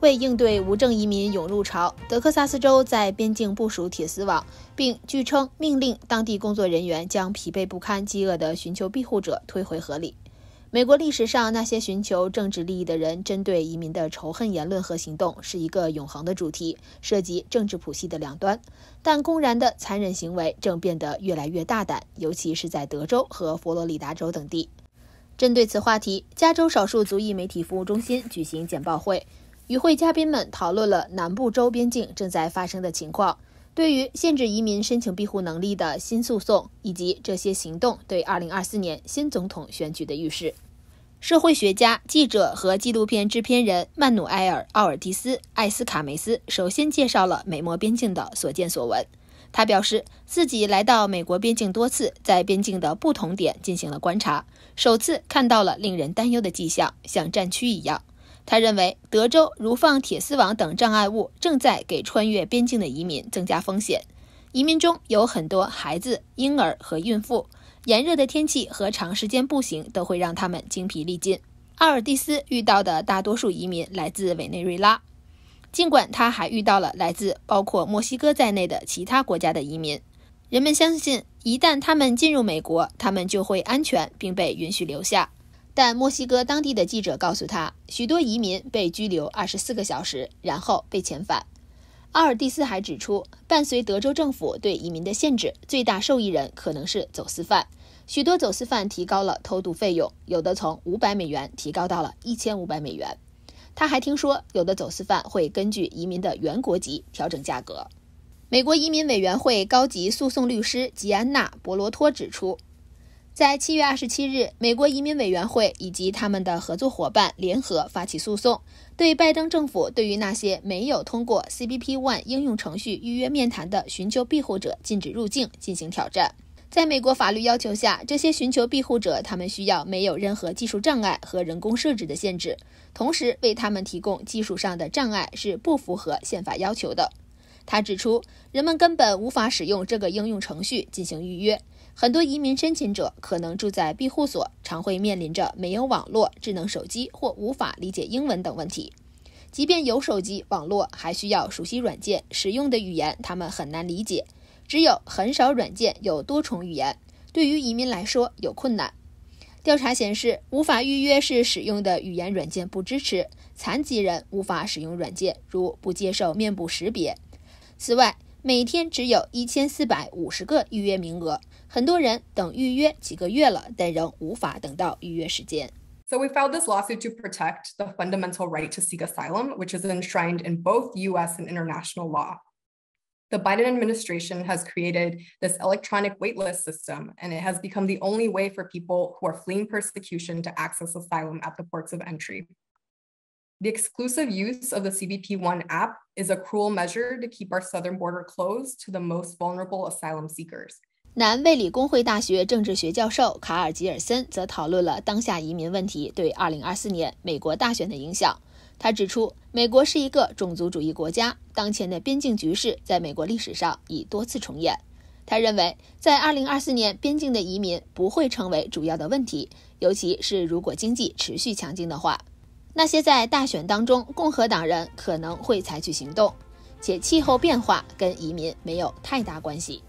为应对无证移民涌入潮，德克萨斯州在边境部署铁丝网，并据称命令当地工作人员将疲惫不堪、饥饿的寻求庇护者推回河里。美国历史上那些寻求政治利益的人针对移民的仇恨言论和行动是一个永恒的主题，涉及政治谱系的两端。但公然的残忍行为正变得越来越大胆，尤其是在德州和佛罗里达州等地。针对此话题，加州少数族裔媒体服务中心举行简报会。与会嘉宾们讨论了南部州边境正在发生的情况，对于限制移民申请庇护能力的新诉讼，以及这些行动对2024年新总统选举的预示。社会学家、记者和纪录片制片人曼努埃尔·奥尔蒂斯·艾斯卡梅斯首先介绍了美墨边境的所见所闻。他表示自己来到美国边境多次，在边境的不同点进行了观察，首次看到了令人担忧的迹象，像战区一样。他认为，德州如放铁丝网等障碍物，正在给穿越边境的移民增加风险。移民中有很多孩子、婴儿和孕妇，炎热的天气和长时间步行都会让他们精疲力尽。阿尔蒂斯遇到的大多数移民来自委内瑞拉，尽管他还遇到了来自包括墨西哥在内的其他国家的移民。人们相信，一旦他们进入美国，他们就会安全并被允许留下。但墨西哥当地的记者告诉他，许多移民被拘留二十四个小时，然后被遣返。阿尔蒂斯还指出，伴随德州政府对移民的限制，最大受益人可能是走私犯。许多走私犯提高了偷渡费用，有的从五百美元提高到了一千五百美元。他还听说，有的走私犯会根据移民的原国籍调整价格。美国移民委员会高级诉讼律师吉安娜·博罗托指出。在七月二十七日，美国移民委员会以及他们的合作伙伴联合发起诉讼，对拜登政府对于那些没有通过 CBP One 应用程序预约面谈的寻求庇护者禁止入境进行挑战。在美国法律要求下，这些寻求庇护者他们需要没有任何技术障碍和人工设置的限制，同时为他们提供技术上的障碍是不符合宪法要求的。他指出，人们根本无法使用这个应用程序进行预约。很多移民申请者可能住在庇护所，常会面临着没有网络、智能手机或无法理解英文等问题。即便有手机、网络，还需要熟悉软件使用的语言，他们很难理解。只有很少软件有多重语言，对于移民来说有困难。调查显示，无法预约是使用的语言软件不支持，残疾人无法使用软件，如不接受面部识别。此外，每天只有一千四百五十个预约名额，很多人等预约几个月了，但仍无法等到预约时间。So we filed this lawsuit to protect the fundamental right to seek asylum, which is enshrined in both US and international law. The Biden administration has created this electronic waitlist system, and it has become the only way for people who are fleeing persecution to access asylum at the ports of entry. The exclusive use of the CBP One app is a cruel measure to keep our southern border closed to the most vulnerable asylum seekers. 南卫理公会大学政治学教授卡尔吉尔森则讨论了当下移民问题对2024年美国大选的影响。他指出，美国是一个种族主义国家，当前的边境局势在美国历史上已多次重演。他认为，在2024年，边境的移民不会成为主要的问题，尤其是如果经济持续强劲的话。那些在大选当中，共和党人可能会采取行动，且气候变化跟移民没有太大关系。